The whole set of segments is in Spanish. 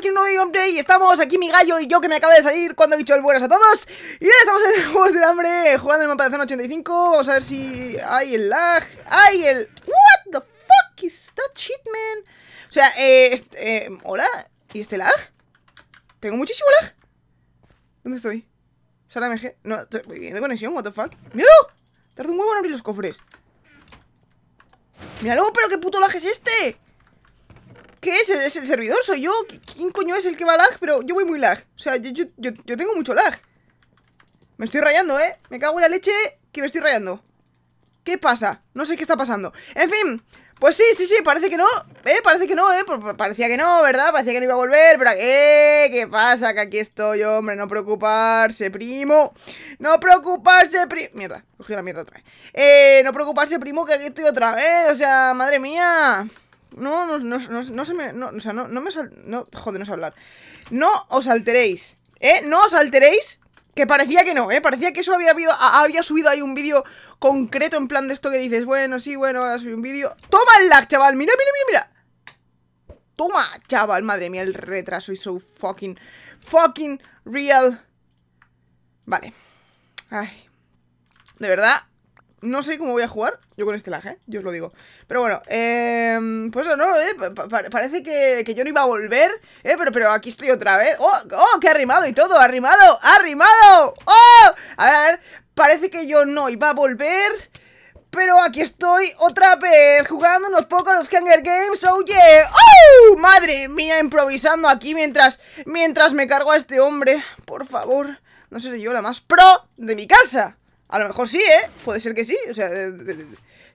aquí un nuevo y estamos aquí mi gallo y yo que me acaba de salir cuando he dicho el buenas a todos Y ya estamos en Juegos del Hambre jugando en el mapa de zona 85 Vamos a ver si hay el lag, hay el... What the fuck is that shit man? O sea, eh, eh, hola, ¿y este lag? Tengo muchísimo lag ¿Dónde estoy? ¿Sala MG? No, de conexión, what the fuck ¡Míralo! Tarde un huevo en abrir los cofres ¡Míralo! ¿Pero qué puto lag es este? ¿Qué es? ¿Es el servidor? ¿Soy yo? ¿Quién coño es el que va lag? Pero yo voy muy lag. O sea, yo, yo, yo, tengo mucho lag. Me estoy rayando, ¿eh? Me cago en la leche que me estoy rayando. ¿Qué pasa? No sé qué está pasando. En fin, pues sí, sí, sí, parece que no, eh, parece que no, eh, parecía que no, ¿verdad? Parecía que no iba a volver, pero qué? ¿eh? ¿qué pasa? Que aquí estoy, hombre, no preocuparse, primo, no preocuparse, primo, mierda, cogí la mierda otra vez, eh, no preocuparse, primo, que aquí estoy otra vez, o sea, madre mía. No, no, no, no, se me. No, o sea, no, no me sal, No, joder, no hablar. No os alteréis. ¿Eh? No os alteréis. Que parecía que no, ¿eh? Parecía que eso había habido. Había subido ahí un vídeo concreto en plan de esto que dices, bueno, sí, bueno, a subir un vídeo. ¡Toma el lag, chaval! ¡Mira, mira, mira, mira! ¡Toma, chaval! Madre mía, el retraso y so fucking. Fucking real. Vale. Ay. De verdad, no sé cómo voy a jugar yo con este lag, ¿eh? Yo os lo digo. Pero bueno, em, pues ¿no? Eh? parece que, que, yo no iba a volver, ¿eh? Pero, pero aquí estoy otra vez. ¡Oh! ¡Oh! ¡Qué arrimado y todo! ¡Arrimado! ¡Arrimado! ¡Oh! A ver, a ver. Parece que yo no iba a volver. Pero aquí estoy otra vez jugando unos pocos los Hunger Games. ¡Oh, yeah! ¡Oh! ¡Madre mía! Improvisando aquí mientras, mientras me cargo a este hombre. Por favor, no seré yo la más pro de mi casa. A lo mejor sí, ¿eh? Puede ser que sí. O sea, eh, eh,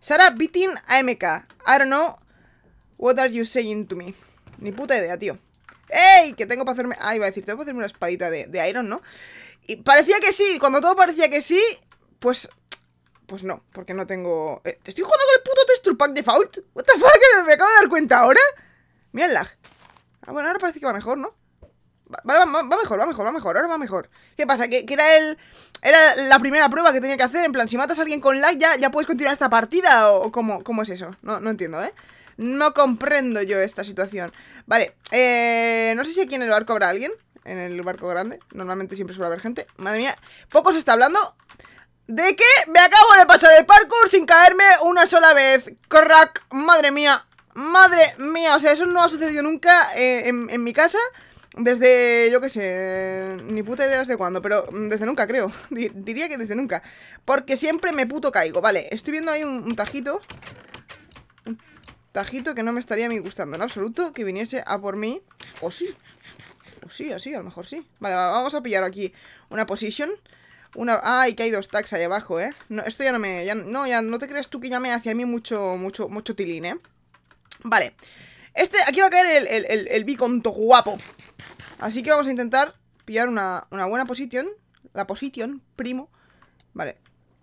Sara beating AMK. I don't know what are you saying to me. Ni puta idea, tío. ¡Ey! Que tengo para hacerme... Ah, iba a decir, tengo para hacerme una espadita de, Iron, ¿no? Y parecía que sí. Cuando todo parecía que sí, pues pues no, porque no tengo... Eh, ¿Te estoy jugando con el puto texture pack default? ¿What the fuck? ¿Me acabo de dar cuenta ahora? Mira el lag. Ah, bueno, ahora parece que va mejor, ¿no? Va, mejor, va mejor, va mejor, ahora va mejor. ¿Qué pasa? Que, era el. Era la primera prueba que tenía que hacer. En plan, si matas a alguien con like, ya, ya puedes continuar esta partida. ¿O, cómo, es eso? No, no entiendo, ¿eh? No comprendo yo esta situación. Vale, eh, no sé si aquí en el barco habrá alguien. En el barco grande. Normalmente siempre suele haber gente. Madre mía, poco se está hablando de que me acabo de pasar el parkour sin caerme una sola vez. Crack, madre mía. Madre mía, o sea, eso no ha sucedido nunca eh, en, en mi casa. Desde, yo qué sé, ni puta idea desde cuándo, pero mm, desde nunca creo. diría que desde nunca. Porque siempre me puto caigo. Vale, estoy viendo ahí un, tajito. Un tajito que no me estaría a mí gustando en absoluto que viniese a por mí. O sí. O sí, así, a lo mejor sí. Vale, vamos a pillar aquí una position. Una... Ay, que hay dos tags ahí abajo, ¿eh? No, esto ya no me... no, ya no te creas tú que llame hacia mí mucho, mucho, mucho tilín, ¿eh? Vale. Este, aquí va a caer el, el, el, el guapo. Así que vamos a intentar pillar una, buena posición. La posición, primo. Vale.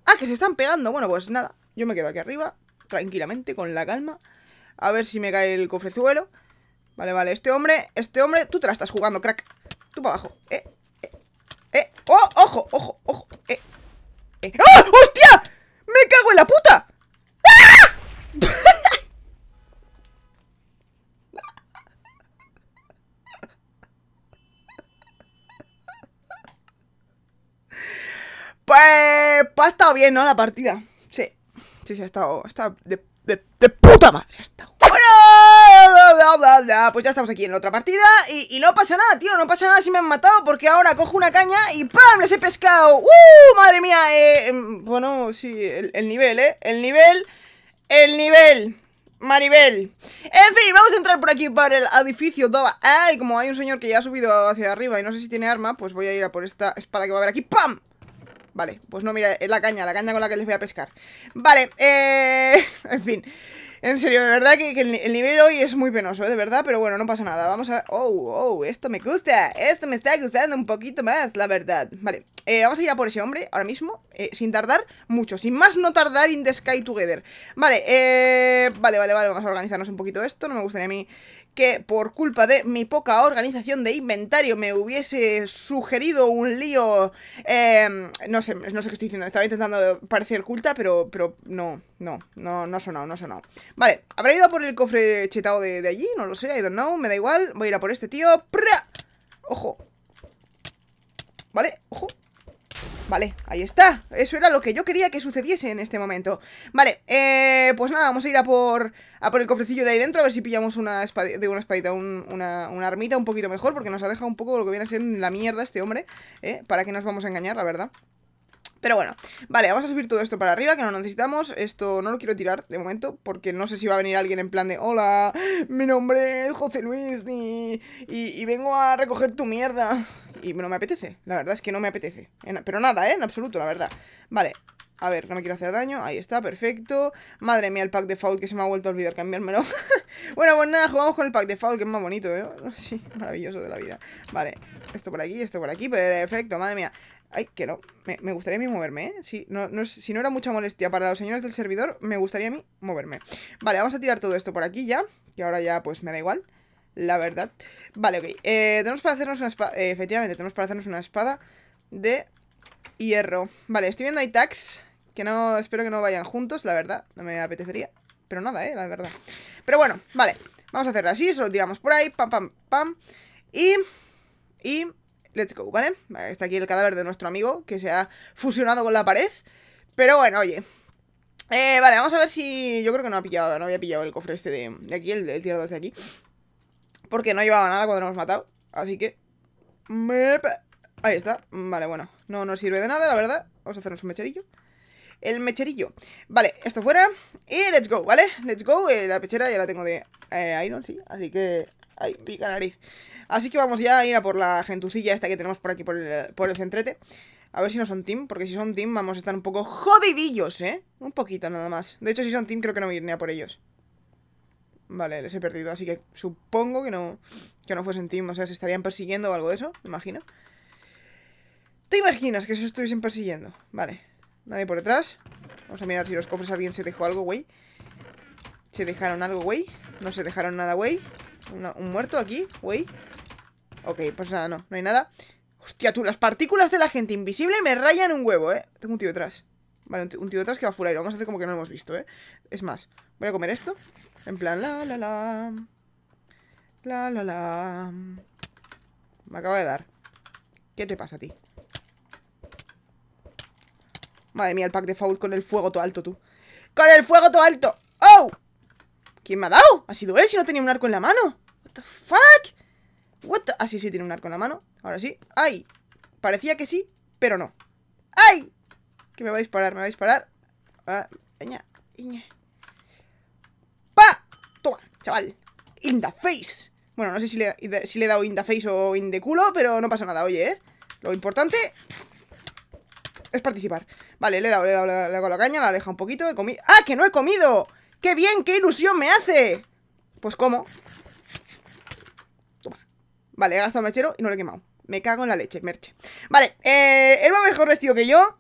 Ah, que se están pegando. Bueno, pues nada. Yo me quedo aquí arriba, tranquilamente, con la calma. A ver si me cae el cofrezuelo. Vale, vale. Este hombre, este hombre, tú te la estás jugando, crack. Tú para abajo. Eh, eh, eh. ¡Oh! ¡Ojo! ¡Ojo! ¡Ojo! ¡Eh! eh. ¡Ah! ¡Hostia! ¡Me cago en la puta! ha estado bien, ¿no? La partida. Sí. Sí, sí, ha estado. Ha estado de, puta madre. Ha estado. Bueno, pues ya estamos aquí en otra partida. Y, no pasa nada, tío. No pasa nada si me han matado. Porque ahora cojo una caña y ¡pam! Les he pescado. ¡Uh! Madre mía. Eh, em, bueno, sí, el, nivel, ¿eh? El nivel. El nivel. Maribel. En fin, vamos a entrar por aquí Para el edificio Ay, como hay un señor que ya ha subido hacia arriba y no sé si tiene arma, pues voy a ir a por esta espada que va a haber aquí. ¡Pam! Vale, pues no, mira, es eh, la caña, la caña con la que les voy a pescar. Vale, eh, en fin. En serio, de verdad que, el, nivel hoy es muy penoso, eh, de verdad, pero bueno, no pasa nada. Vamos a... Oh, oh, esto me gusta. Esto me está gustando un poquito más, la verdad. Vale, eh, vamos a ir a por ese hombre ahora mismo, sin tardar mucho. Sin más no tardar in the sky together. Vale, eh, vale, vale, vale, vamos a organizarnos un poquito esto. No me gustaría a mí que por culpa de mi poca organización de inventario me hubiese sugerido un lío... Em, no sé, no sé qué estoy diciendo, estaba intentando parecer culta, pero, pero no, no, no, no ha sonado, no ha sonado. Vale, habrá ido a por el cofre chetado de, de, allí, no lo sé, I don't know, me da igual, voy a ir a por este tío. ¡Pra! Ojo. Vale, ojo. Vale, ahí está. Eso era lo que yo quería que sucediese en este momento. Vale, eh, pues nada, vamos a ir a por, a por el cofrecillo de ahí dentro, a ver si pillamos una de una espadita, una, una, armita un poquito mejor, porque nos ha dejado un poco lo que viene a ser la mierda este hombre, ¿eh? ¿Para que nos vamos a engañar, la verdad? Pero bueno, vale, vamos a subir todo esto para arriba, que no necesitamos. Esto no lo quiero tirar de momento, porque no sé si va a venir alguien en plan de Hola, mi nombre es José Luis y, y, vengo a recoger tu mierda. Y no me apetece, la verdad es que no me apetece. Pero nada, ¿eh? En absoluto, la verdad. Vale, a ver, no me quiero hacer daño. Ahí está, perfecto. Madre mía, el pack de foul que se me ha vuelto a olvidar cambiármelo. bueno, pues nada, jugamos con el pack de foul, que es más bonito, ¿eh? Sí, maravilloso de la vida. Vale, esto por aquí, esto por aquí. Perfecto, madre mía. Ay, que no. Me, gustaría a mí moverme, ¿eh? Si no, si no era mucha molestia para los señores del servidor, me gustaría a mí moverme. Vale, vamos a tirar todo esto por aquí ya. Que ahora ya, pues, me da igual. La verdad. Vale, ok. Eh, tenemos para hacernos una espada... Eh, efectivamente, tenemos para hacernos una espada de hierro. Vale, estoy viendo ahí tags. Que no... Espero que no vayan juntos, la verdad. No me apetecería. Pero nada, ¿eh? La verdad. Pero bueno, vale. Vamos a hacerlo así. Solo tiramos por ahí. Pam, pam, pam. Y... Y... Let's go, ¿vale? Está aquí el cadáver de nuestro amigo que se ha fusionado con la pared. Pero bueno, oye. Eh, vale, vamos a ver si... Yo creo que no, ha pillado, no había pillado el cofre este de, aquí, el, el tier 2 este de aquí. Porque no llevaba nada cuando lo hemos matado. Así que... Ahí está. Vale, bueno. No nos sirve de nada, la verdad. Vamos a hacernos un mecherillo. El mecherillo. Vale, esto fuera. Y let's go, ¿vale? Let's go. Eh, la pechera ya la tengo de eh, Iron, sí. Así que... Ay, pica nariz. Así que vamos ya a ir a por la gentucilla esta que tenemos por aquí, por el, centrete. A ver si no son team, porque si son team vamos a estar un poco jodidillos, ¿eh? Un poquito nada más. De hecho, si son team creo que no me por ellos. Vale, les he perdido, así que supongo que no, que no fuesen team. O sea, se estarían persiguiendo o algo de eso, me imagino. ¿Te imaginas que se estuviesen persiguiendo? Vale, nadie por detrás. Vamos a mirar si los cofres alguien se dejó algo, güey. ¿Se dejaron algo, güey? No se dejaron nada, güey. Un muerto aquí, güey. Ok, pues nada, no, no hay nada Hostia, tú, las partículas de la gente invisible me rayan un huevo, eh Tengo un tío detrás Vale, un tío detrás que va a furar Vamos a hacer como que no lo hemos visto, eh Es más, voy a comer esto En plan, la, la, la La, la, la Me acaba de dar ¿Qué te pasa a ti? Madre mía, el pack de Foul con el fuego todo alto, tú ¡Con el fuego todo alto! ¡Oh! ¿Quién me ha dado? ¿Ha sido él si no tenía un arco en la mano? ¿What the fuck? What Ah, sí, tiene un arco en la mano. Ahora sí. ¡Ay! Parecía que sí, pero no. ¡Ay! Que me va a disparar, me va a disparar. Ah, ¡Pa! Toma, chaval. In the face. Bueno, no sé si le, he dado in face o in culo, pero no pasa nada, oye, ¿eh? Lo importante es participar. Vale, le he dado, le he dado, le he la caña, la aleja un poquito, he comido... ¡Ah, que no he comido! ¡Qué bien, qué ilusión me hace! Pues cómo. Vale, he gastado mechero y no lo he quemado. Me cago en la leche, merche. Vale, eh, él va mejor vestido que yo.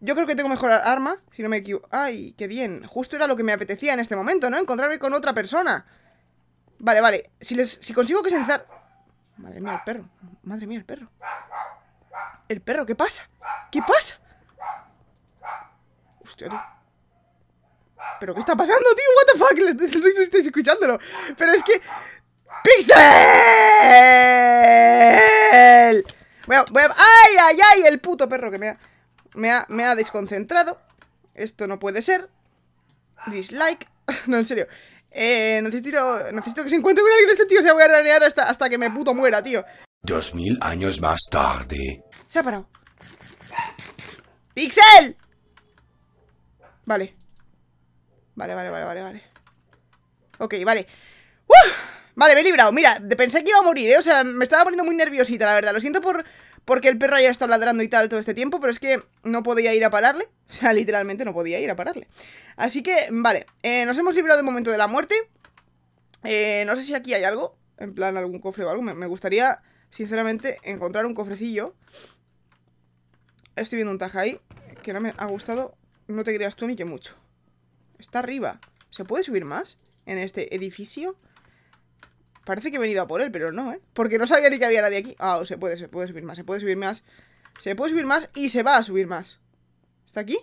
Yo creo que tengo mejor arma, si no me equivoco. Ay, qué bien. Justo era lo que me apetecía en este momento, ¿no? Encontrarme con otra persona. Vale, vale. Si, les, si consigo que se Madre mía, el perro. Madre mía, el perro. El perro, ¿qué pasa? ¿Qué pasa? Hostia, ¿Pero qué está pasando, tío? What the fuck? No estáis escuchándolo. Pero es que ¡Pixel! Voy a, ¡Ay, ay, ay! El puto perro que me ha, me ha, me ha desconcentrado. Esto no puede ser. Dislike. no, en serio. Eh, necesito, necesito que se encuentre con alguien este tío. se voy a ranear hasta, hasta que me puto muera, tío. Dos mil años más tarde. Se ha parado. ¡Pixel! Vale. Vale, vale, vale, vale, vale. Ok, vale. ¡Woo! Vale, me he librado, mira, pensé que iba a morir, ¿eh? O sea, me estaba poniendo muy nerviosita, la verdad Lo siento por porque el perro haya estado ladrando y tal todo este tiempo Pero es que no podía ir a pararle O sea, literalmente no podía ir a pararle Así que, vale, eh, nos hemos librado de momento de la muerte eh, No sé si aquí hay algo En plan, algún cofre o algo me, me gustaría, sinceramente, encontrar un cofrecillo Estoy viendo un taja ahí Que no me ha gustado No te creas tú ni que mucho Está arriba ¿Se puede subir más en este edificio? Parece que he venido a por él, pero no, ¿eh? Porque no sabía ni que había nadie aquí. Ah, se puede, se puede subir más, se puede subir más. Se puede subir más y se va a subir más. ¿Está aquí?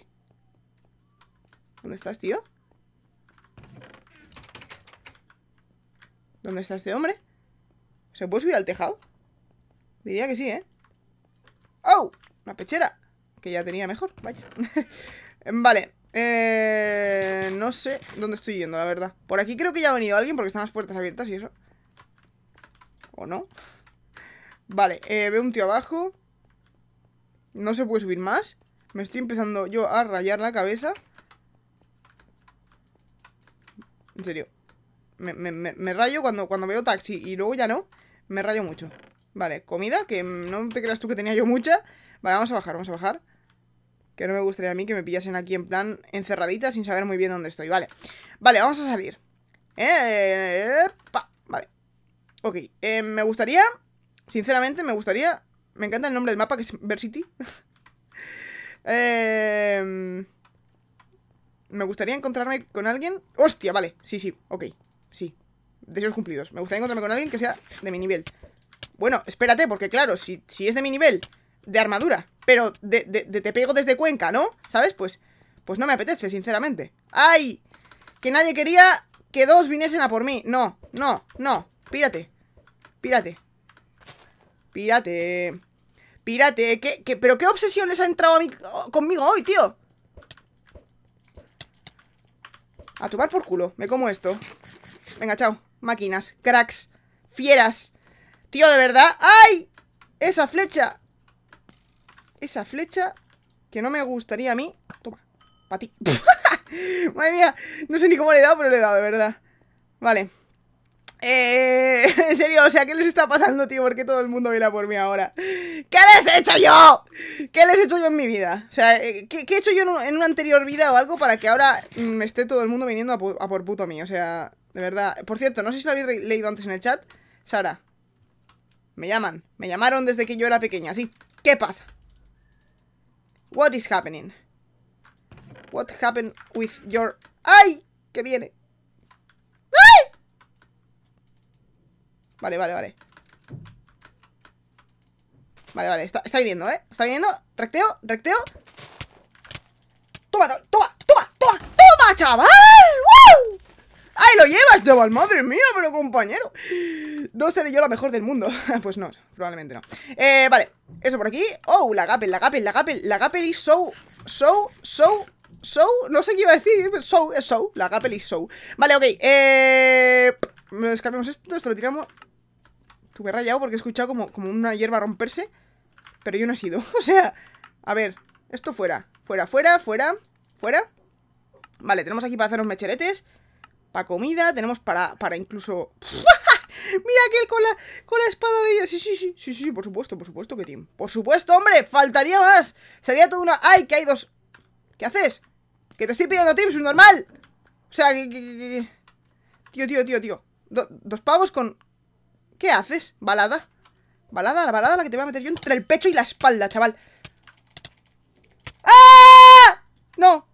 ¿Dónde estás, tío? ¿Dónde está este hombre? ¿Se puede subir al tejado? Diría que sí, ¿eh? ¡Oh! Una pechera Que ya tenía mejor, vaya Vale eh, No sé dónde estoy yendo, la verdad Por aquí creo que ya ha venido alguien Porque están las puertas abiertas y eso ¿O no? Vale, eh, veo un tío abajo. No se puede subir más. Me estoy empezando yo a rayar la cabeza. En serio. Me, rayo cuando, cuando veo taxi y luego ya no. Me rayo mucho. Vale, comida, que no te creas tú que tenía yo mucha. Vale, vamos a bajar, vamos a bajar. Que no me gustaría a mí que me pillasen aquí en plan encerradita sin saber muy bien dónde estoy. Vale, vale, vamos a salir. Eh, ¡Epa! Ok, eh, me gustaría, sinceramente, me gustaría... Me encanta el nombre del mapa, que es Versity. eh, em, me gustaría encontrarme con alguien... ¡Hostia! Vale, sí, sí, ok, sí. Deseos cumplidos. Me gustaría encontrarme con alguien que sea de mi nivel. Bueno, espérate, porque claro, si, si es de mi nivel de armadura, pero de, te pego desde Cuenca, ¿no? ¿Sabes? Pues, pues no me apetece, sinceramente. ¡Ay! Que nadie quería que dos viniesen a por mí. No, no, no. Pírate. Pírate. Pírate. Pírate. ¿Qué, pero qué obsesión les ha entrado a mí, oh, conmigo hoy, tío? A tomar por culo. Me como esto. Venga, chao. Máquinas. Cracks. Fieras. Tío, de verdad. ¡Ay! Esa flecha. Esa flecha que no me gustaría a mí. Toma. Para ti. Madre mía. No sé ni cómo le he dado, pero le he dado, de verdad. Vale. Eh, en serio, o sea, ¿qué les está pasando, tío? ¿Por qué todo el mundo viene por mí ahora? ¿Qué les he hecho yo? ¿Qué les he hecho yo en mi vida? O sea, eh, ¿qué, he hecho yo en, una anterior vida o algo para que ahora me esté todo el mundo viniendo a, por puto mí? O sea, de verdad. Por cierto, no sé si lo habéis leído antes en el chat. Sara, me llaman. Me llamaron desde que yo era pequeña, sí. ¿Qué pasa? What is happening? What happened with your... ¡Ay! Que viene. Vale, vale, vale. Vale, vale, está, está viniendo, ¿eh? Está viniendo. Recteo, recteo. Toma, toma, toma, toma, toma, chaval. ¡Wow! ¡Ahí lo llevas, chaval! ¡Madre mía, pero compañero! No seré yo la mejor del mundo. pues no, probablemente no. Eh, vale, eso por aquí. ¡Oh! La Gapel, la Gapel, la Gapel, la Gapel y Show. Show, Show, Show. No sé qué iba a decir. Show, Show. La Gapel y Show. Vale, ok. Eh. Descargamos esto, esto lo tiramos. Estuve rayado porque he escuchado como, como una hierba romperse. Pero yo no he sido. o sea, a ver, esto fuera. Fuera, fuera, fuera, fuera. Vale, tenemos aquí para hacer los mecheretes. Para comida, tenemos para, para incluso... Mira aquel con la, con la espada de ella. Sí, sí, sí, sí, sí, por supuesto, por supuesto que Tim. Por supuesto, hombre, faltaría más. Sería toda una... ¡Ay, que hay dos! ¿Qué haces? Que te estoy pidiendo team! es pues, normal. O sea, que... Tío, tío, tío, tío. dos pavos con, ¿Qué haces? Balada Balada, la balada la que te voy a meter yo entre el pecho y la espalda, chaval ¡Ah! No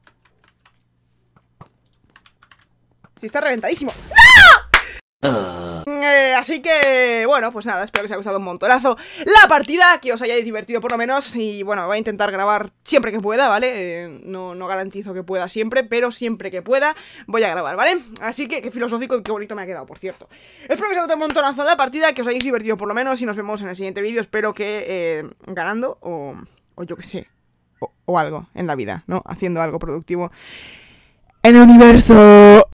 Si está reventadísimo ¡No! Eh, así que, bueno, pues nada, espero que os haya gustado un montonazo la partida, que os hayáis divertido por lo menos. Y bueno, voy a intentar grabar siempre que pueda, ¿vale? Eh, no, no garantizo que pueda siempre, pero siempre que pueda voy a grabar, ¿vale? Así que, qué filosófico y qué bonito me ha quedado, por cierto. Espero que os haya gustado un montonazo la partida, que os hayáis divertido por lo menos. Y nos vemos en el siguiente vídeo. Espero que eh, ganando o, o yo que sé, o, o algo en la vida, ¿no? Haciendo algo productivo en el universo.